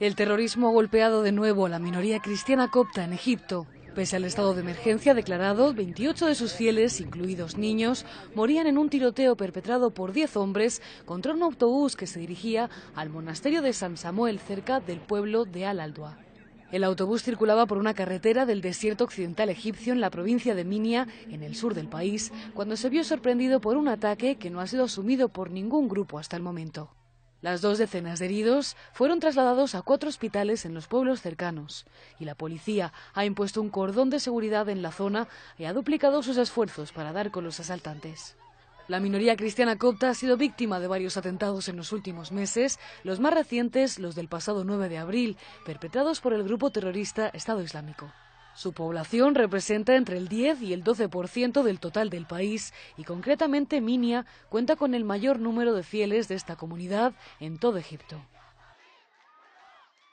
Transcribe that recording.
El terrorismo ha golpeado de nuevo a la minoría cristiana copta en Egipto. Pese al estado de emergencia declarado, 28 de sus fieles, incluidos niños, morían en un tiroteo perpetrado por 10 hombres contra un autobús que se dirigía al monasterio de San Samuel, cerca del pueblo de al aldua El autobús circulaba por una carretera del desierto occidental egipcio en la provincia de Minia, en el sur del país, cuando se vio sorprendido por un ataque que no ha sido asumido por ningún grupo hasta el momento. Las dos decenas de heridos fueron trasladados a cuatro hospitales en los pueblos cercanos y la policía ha impuesto un cordón de seguridad en la zona y ha duplicado sus esfuerzos para dar con los asaltantes. La minoría cristiana copta ha sido víctima de varios atentados en los últimos meses, los más recientes los del pasado 9 de abril, perpetrados por el grupo terrorista Estado Islámico. Su población representa entre el 10 y el 12% del total del país y concretamente Minia cuenta con el mayor número de fieles de esta comunidad en todo Egipto.